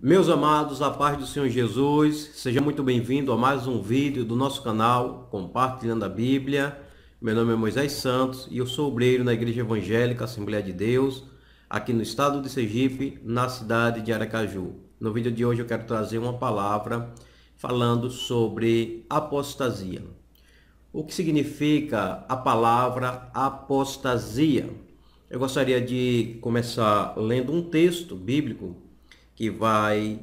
Meus amados, a paz do Senhor Jesus, seja muito bem-vindo a mais um vídeo do nosso canal Compartilhando a Bíblia. Meu nome é Moisés Santos e eu sou obreiro na Igreja Evangélica Assembleia de Deus, aqui no estado de Sergipe, na cidade de Aracaju. No vídeo de hoje eu quero trazer uma palavra falando sobre apostasia o que significa a palavra apostasia. Eu gostaria de começar lendo um texto bíblico que vai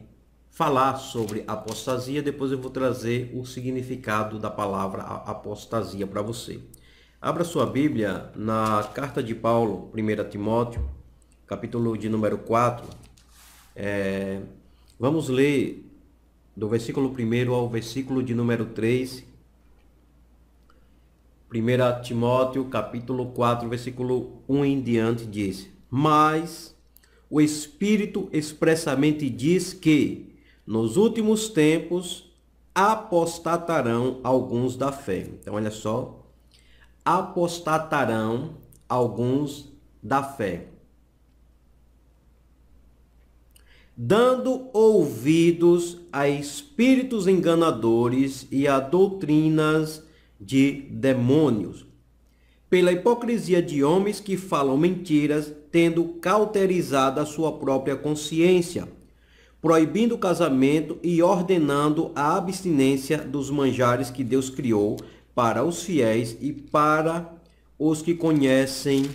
falar sobre apostasia, depois eu vou trazer o significado da palavra apostasia para você. Abra sua Bíblia na carta de Paulo, 1 Timóteo, capítulo de número 4. É, vamos ler do versículo 1 ao versículo de número 3 1 Timóteo capítulo 4, versículo 1 em diante diz: "Mas o Espírito expressamente diz que nos últimos tempos apostatarão alguns da fé". Então olha só, apostatarão alguns da fé. Dando ouvidos a espíritos enganadores e a doutrinas de demônios. Pela hipocrisia de homens que falam mentiras, tendo cauterizado a sua própria consciência, proibindo o casamento e ordenando a abstinência dos manjares que Deus criou para os fiéis e para os que conhecem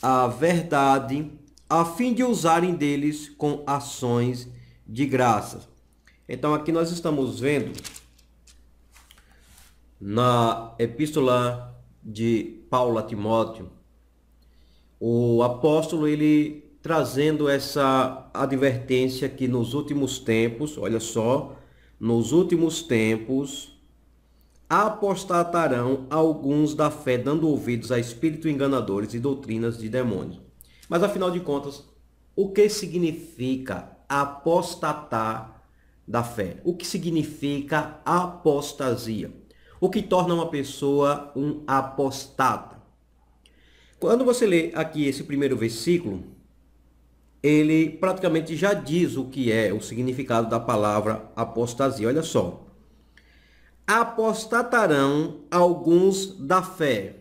a verdade, a fim de usarem deles com ações de graças. Então aqui nós estamos vendo na epístola de Paulo a Timóteo, o apóstolo ele trazendo essa advertência que nos últimos tempos, olha só, nos últimos tempos apostatarão alguns da fé, dando ouvidos a espíritos enganadores e doutrinas de demônios. Mas afinal de contas, o que significa apostatar da fé? O que significa apostasia? o que torna uma pessoa um apostata. Quando você lê aqui esse primeiro versículo, ele praticamente já diz o que é o significado da palavra apostasia. Olha só. Apostatarão alguns da fé.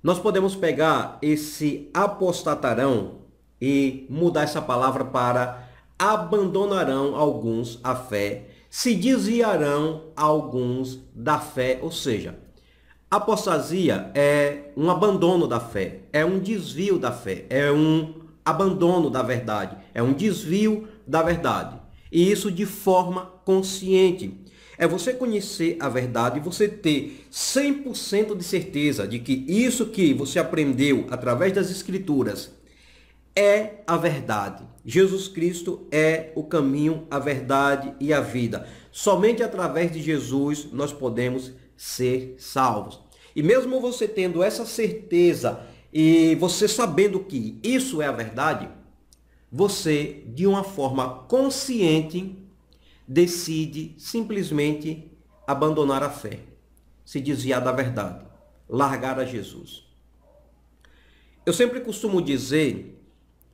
Nós podemos pegar esse apostatarão e mudar essa palavra para abandonarão alguns a fé se desviarão alguns da fé, ou seja, apostasia é um abandono da fé, é um desvio da fé, é um abandono da verdade, é um desvio da verdade. E isso de forma consciente. É você conhecer a verdade e você ter 100% de certeza de que isso que você aprendeu através das escrituras é a verdade. Jesus Cristo é o caminho, a verdade e a vida. Somente através de Jesus nós podemos ser salvos. E mesmo você tendo essa certeza e você sabendo que isso é a verdade, você, de uma forma consciente, decide simplesmente abandonar a fé, se desviar da verdade, largar a Jesus. Eu sempre costumo dizer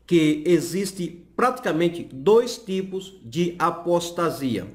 que existe praticamente dois tipos de apostasia.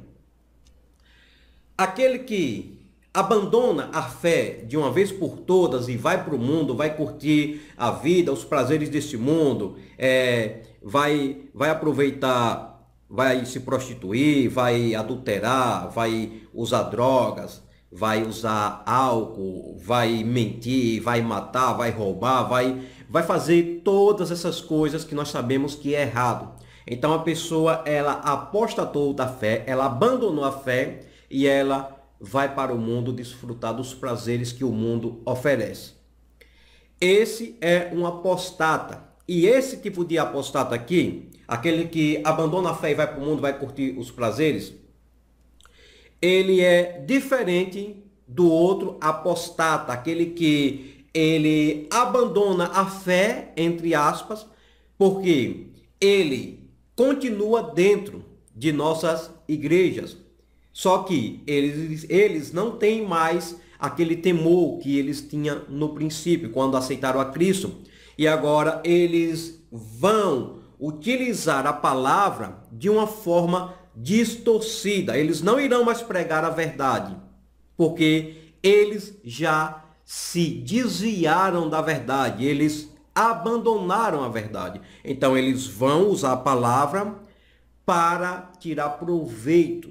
Aquele que abandona a fé de uma vez por todas e vai para o mundo, vai curtir a vida, os prazeres deste mundo, é, vai, vai aproveitar, vai se prostituir, vai adulterar, vai usar drogas, vai usar álcool, vai mentir, vai matar, vai roubar, vai vai fazer todas essas coisas que nós sabemos que é errado. Então a pessoa ela apostatou da fé, ela abandonou a fé e ela vai para o mundo desfrutar dos prazeres que o mundo oferece. Esse é um apostata. E esse tipo de apostata aqui, aquele que abandona a fé e vai para o mundo, vai curtir os prazeres, ele é diferente do outro apostata, aquele que ele abandona a fé, entre aspas, porque ele continua dentro de nossas igrejas. Só que eles, eles não têm mais aquele temor que eles tinham no princípio, quando aceitaram a Cristo. E agora eles vão utilizar a palavra de uma forma distorcida. Eles não irão mais pregar a verdade, porque eles já se desviaram da verdade, eles abandonaram a verdade. Então eles vão usar a palavra para tirar proveito,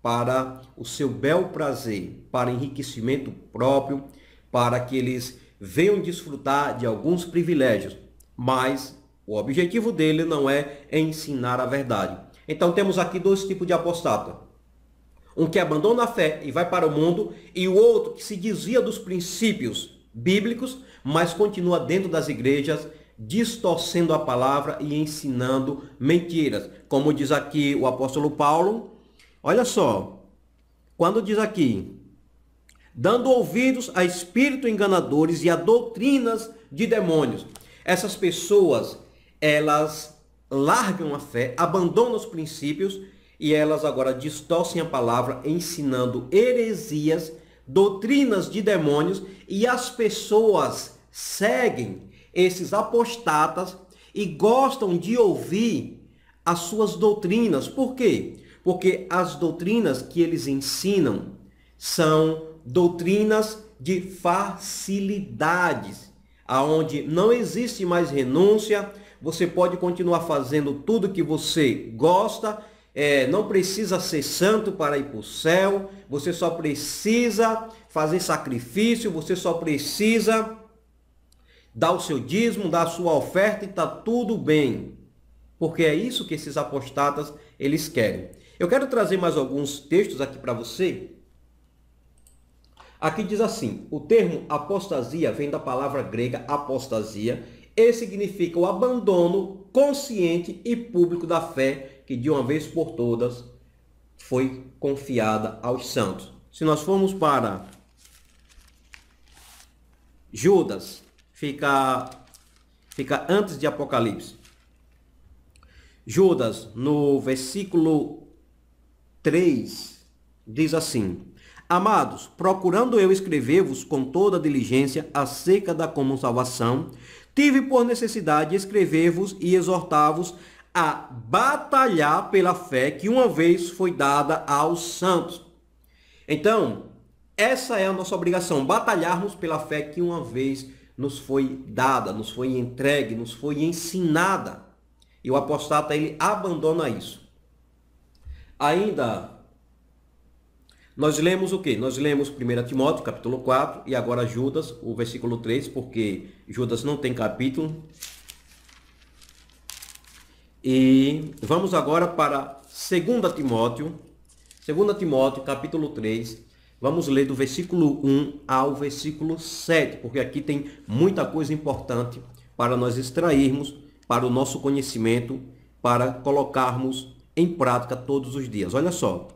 para o seu bel prazer, para enriquecimento próprio, para que eles venham desfrutar de alguns privilégios. Mas o objetivo dele não é ensinar a verdade. Então temos aqui dois tipos de apostata um que abandona a fé e vai para o mundo, e o outro que se desvia dos princípios bíblicos, mas continua dentro das igrejas, distorcendo a palavra e ensinando mentiras. Como diz aqui o apóstolo Paulo, olha só, quando diz aqui, dando ouvidos a espíritos enganadores e a doutrinas de demônios. Essas pessoas, elas largam a fé, abandonam os princípios e elas agora distorcem a palavra ensinando heresias, doutrinas de demônios e as pessoas seguem esses apostatas e gostam de ouvir as suas doutrinas. Por quê? Porque as doutrinas que eles ensinam são doutrinas de facilidades, aonde não existe mais renúncia, você pode continuar fazendo tudo que você gosta é, não precisa ser santo para ir para o céu, você só precisa fazer sacrifício, você só precisa dar o seu dízimo, dar a sua oferta e está tudo bem. Porque é isso que esses apostatas eles querem. Eu quero trazer mais alguns textos aqui para você. Aqui diz assim: o termo apostasia vem da palavra grega apostasia e significa o abandono consciente e público da fé que de uma vez por todas foi confiada aos santos. Se nós formos para Judas, fica, fica antes de Apocalipse. Judas, no versículo 3, diz assim: Amados, procurando eu escrever-vos com toda diligência acerca da comum salvação, tive por necessidade escrever-vos e exortar-vos a batalhar pela fé que uma vez foi dada aos santos. Então, essa é a nossa obrigação, batalharmos pela fé que uma vez nos foi dada, nos foi entregue, nos foi ensinada. E o apostata ele abandona isso. Ainda nós lemos o que? Nós lemos 1 Timóteo, capítulo 4, e agora Judas, o versículo 3, porque Judas não tem capítulo. E vamos agora para 2 Timóteo, 2 Timóteo, capítulo 3. Vamos ler do versículo 1 ao versículo 7, porque aqui tem muita coisa importante para nós extrairmos para o nosso conhecimento, para colocarmos em prática todos os dias. Olha só.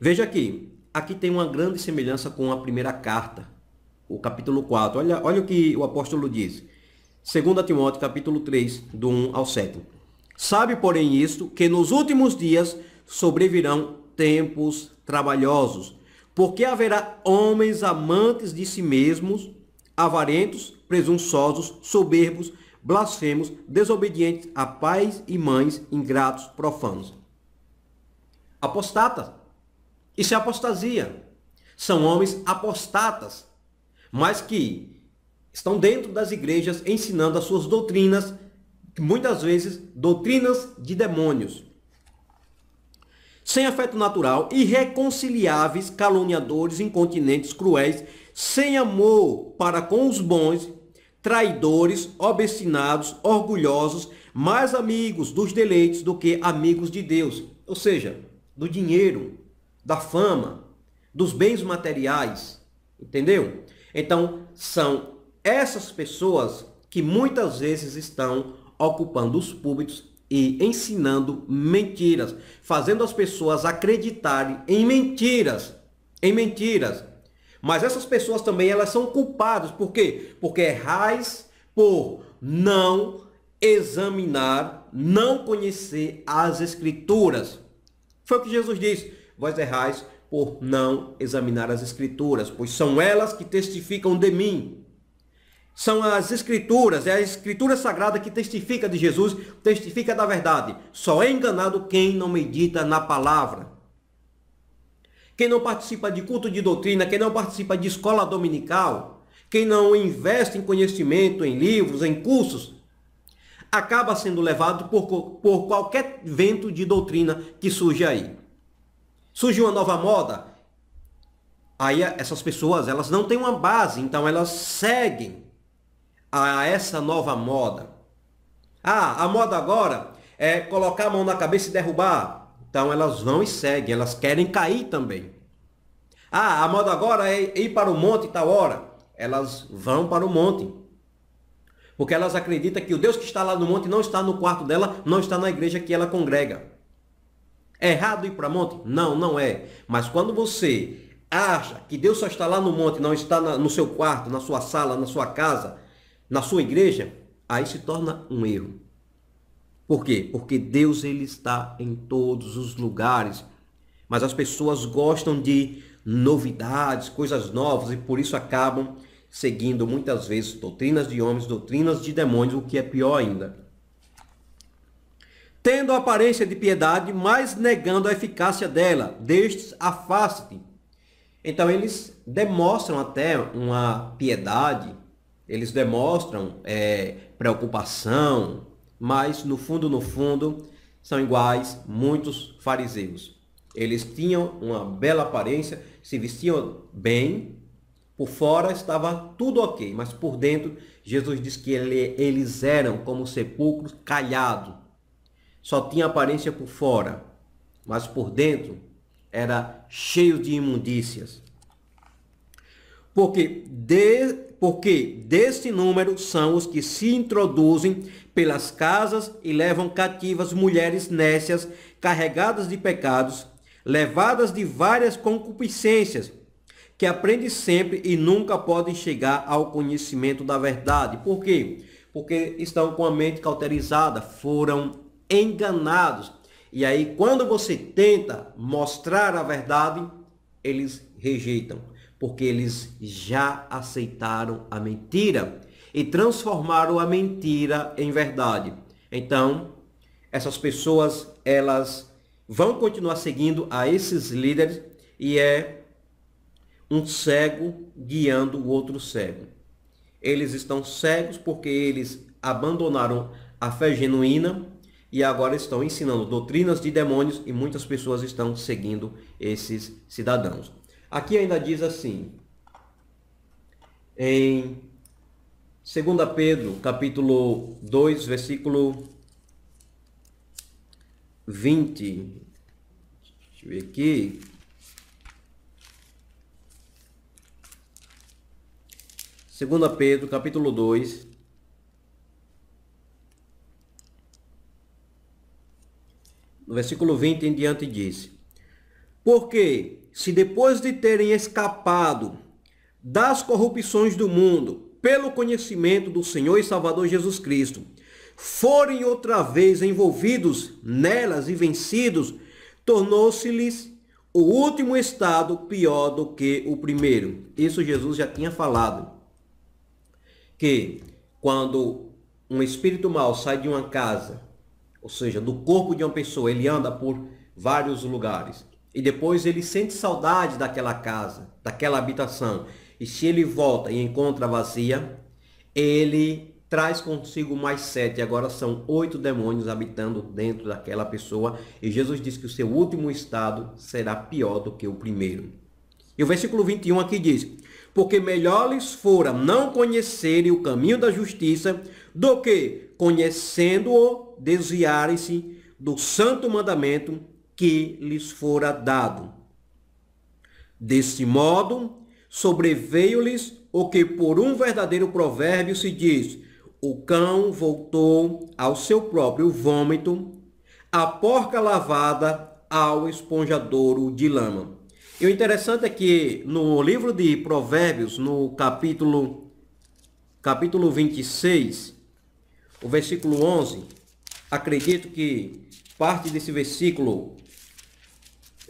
Veja aqui, aqui tem uma grande semelhança com a primeira carta, o capítulo 4. Olha, olha o que o apóstolo diz. 2 Timóteo capítulo 3, do 1 ao 7. Sabe, porém, isto, que nos últimos dias sobrevirão tempos trabalhosos, porque haverá homens amantes de si mesmos, avarentos, presunçosos, soberbos, blasfemos, desobedientes a pais e mães, ingratos, profanos. Apostatas. Isso é apostasia. São homens apostatas, mas que estão dentro das igrejas ensinando as suas doutrinas, muitas vezes doutrinas de demônios. Sem afeto natural, irreconciliáveis, caluniadores, incontinentes, cruéis, sem amor para com os bons, traidores, obstinados, orgulhosos, mais amigos dos deleites do que amigos de Deus, ou seja, do dinheiro, da fama, dos bens materiais, entendeu? Então, são essas pessoas que muitas vezes estão ocupando os púlpitos e ensinando mentiras, fazendo as pessoas acreditarem em mentiras, em mentiras. Mas essas pessoas também elas são culpadas, por quê? Porque errais por não examinar, não conhecer as escrituras. Foi o que Jesus disse: vós errais por não examinar as escrituras, pois são elas que testificam de mim. São as escrituras, é a escritura sagrada que testifica de Jesus, testifica da verdade. Só é enganado quem não medita na palavra. Quem não participa de culto de doutrina, quem não participa de escola dominical, quem não investe em conhecimento, em livros, em cursos, acaba sendo levado por, por qualquer vento de doutrina que surge aí. Surge uma nova moda, aí essas pessoas elas não têm uma base, então elas seguem a essa nova moda. Ah, a moda agora é colocar a mão na cabeça e derrubar. Então elas vão e seguem, elas querem cair também. Ah, a moda agora é ir para o monte tal hora. Elas vão para o monte. Porque elas acreditam que o Deus que está lá no monte não está no quarto dela, não está na igreja que ela congrega. É errado ir para o monte? Não, não é. Mas quando você acha que Deus só está lá no monte, não está no seu quarto, na sua sala, na sua casa, na sua igreja, aí se torna um erro. Por quê? Porque Deus ele está em todos os lugares, mas as pessoas gostam de novidades, coisas novas e por isso acabam seguindo muitas vezes doutrinas de homens, doutrinas de demônios, o que é pior ainda. Tendo a aparência de piedade, mas negando a eficácia dela, destes afaste-te. Então eles demonstram até uma piedade eles demonstram é, preocupação, mas no fundo, no fundo, são iguais muitos fariseus. Eles tinham uma bela aparência, se vestiam bem, por fora estava tudo ok, mas por dentro, Jesus diz que ele, eles eram como sepulcros calhados. Só tinha aparência por fora, mas por dentro era cheio de imundícias. Porque de, porque deste número são os que se introduzem pelas casas e levam cativas mulheres nécias, carregadas de pecados, levadas de várias concupiscências, que aprendem sempre e nunca podem chegar ao conhecimento da verdade. Por quê? Porque estão com a mente cauterizada, foram enganados. E aí, quando você tenta mostrar a verdade, eles rejeitam porque eles já aceitaram a mentira e transformaram a mentira em verdade. Então, essas pessoas, elas vão continuar seguindo a esses líderes e é um cego guiando o outro cego. Eles estão cegos porque eles abandonaram a fé genuína e agora estão ensinando doutrinas de demônios e muitas pessoas estão seguindo esses cidadãos. Aqui ainda diz assim, em 2 Pedro, capítulo 2, versículo 20. Deixa eu ver aqui. Segunda Pedro, capítulo 2. No versículo 20 em diante diz: Porque se depois de terem escapado das corrupções do mundo pelo conhecimento do Senhor e Salvador Jesus Cristo, forem outra vez envolvidos nelas e vencidos, tornou-se-lhes o último estado pior do que o primeiro. Isso Jesus já tinha falado. Que quando um espírito mau sai de uma casa, ou seja, do corpo de uma pessoa, ele anda por vários lugares e depois ele sente saudade daquela casa, daquela habitação. E se ele volta e encontra vazia, ele traz consigo mais sete. Agora são oito demônios habitando dentro daquela pessoa. E Jesus diz que o seu último estado será pior do que o primeiro. E o versículo 21 aqui diz: Porque melhor lhes fora não conhecerem o caminho da justiça, do que, conhecendo-o, desviarem-se do santo mandamento que lhes fora dado. Deste modo, sobreveio-lhes o que por um verdadeiro provérbio se diz: o cão voltou ao seu próprio vômito, a porca lavada ao esponjadouro de lama. E o interessante é que no livro de Provérbios, no capítulo capítulo 26, o versículo 11, acredito que parte desse versículo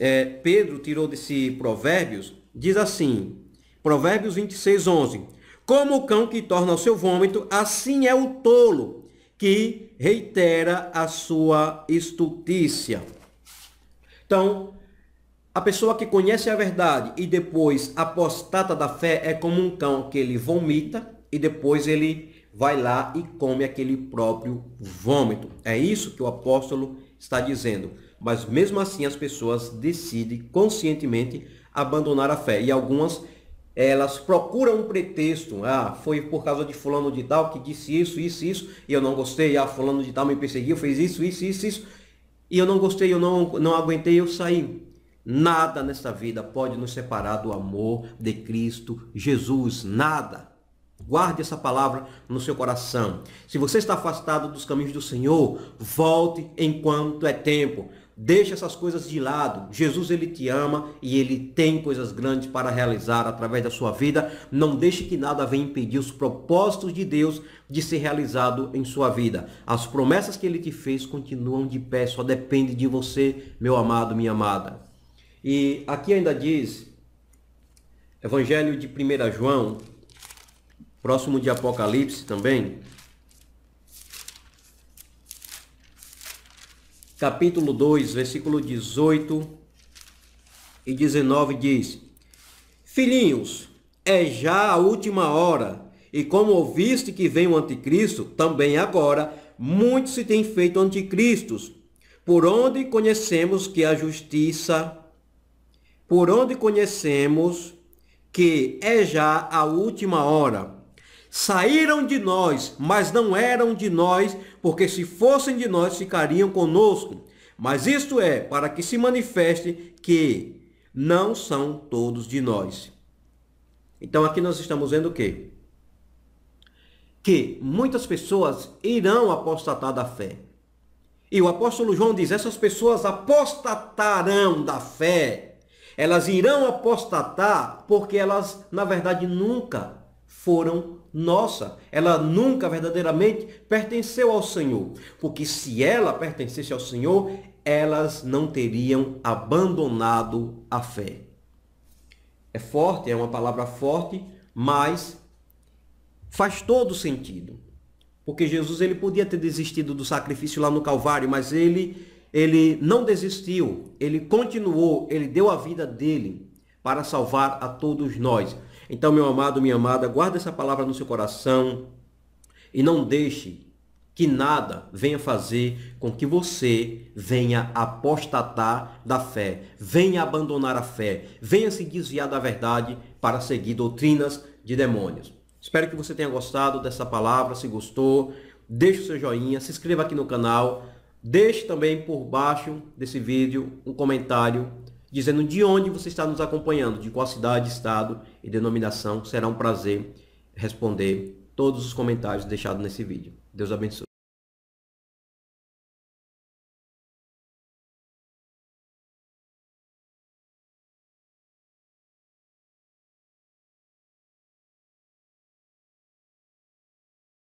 é, Pedro tirou desse Provérbios, diz assim, Provérbios 26, 11, Como o cão que torna o seu vômito, assim é o tolo que reitera a sua estultícia. Então, a pessoa que conhece a verdade e depois apostata da fé é como um cão que ele vomita e depois ele vai lá e come aquele próprio vômito. É isso que o apóstolo está dizendo mas mesmo assim as pessoas decidem conscientemente abandonar a fé. E algumas elas procuram um pretexto. Ah, foi por causa de fulano de tal que disse isso, isso, isso, e eu não gostei. Ah, fulano de tal me perseguiu, fez isso, isso, isso, isso. E eu não gostei, eu não, não aguentei, eu saí. Nada nesta vida pode nos separar do amor de Cristo Jesus. Nada. Guarde essa palavra no seu coração. Se você está afastado dos caminhos do Senhor, volte enquanto é tempo. Deixa essas coisas de lado. Jesus ele te ama e ele tem coisas grandes para realizar através da sua vida. Não deixe que nada venha impedir os propósitos de Deus de ser realizado em sua vida. As promessas que ele te fez continuam de pé, só depende de você, meu amado, minha amada. E aqui ainda diz Evangelho de 1 João, próximo de Apocalipse também, capítulo 2, versículo 18 e 19 diz: Filhinhos, é já a última hora, e como ouviste que vem o anticristo, também agora muitos se têm feito anticristos, por onde conhecemos que a justiça, por onde conhecemos que é já a última hora saíram de nós, mas não eram de nós, porque se fossem de nós, ficariam conosco. Mas isto é, para que se manifeste que não são todos de nós. Então aqui nós estamos vendo o quê? Que muitas pessoas irão apostatar da fé. E o apóstolo João diz: essas pessoas apostatarão da fé. Elas irão apostatar porque elas, na verdade, nunca foram nossa, ela nunca verdadeiramente pertenceu ao Senhor, porque se ela pertencesse ao Senhor, elas não teriam abandonado a fé. É forte, é uma palavra forte, mas faz todo sentido. Porque Jesus ele podia ter desistido do sacrifício lá no Calvário, mas ele ele não desistiu, ele continuou, ele deu a vida dele para salvar a todos nós. Então, meu amado, minha amada, guarde essa palavra no seu coração e não deixe que nada venha fazer com que você venha apostatar da fé, venha abandonar a fé, venha se desviar da verdade para seguir doutrinas de demônios. Espero que você tenha gostado dessa palavra, se gostou, deixe o seu joinha, se inscreva aqui no canal, deixe também por baixo desse vídeo um comentário dizendo de onde você está nos acompanhando, de qual cidade, estado e denominação. Será um prazer responder todos os comentários deixados nesse vídeo. Deus abençoe.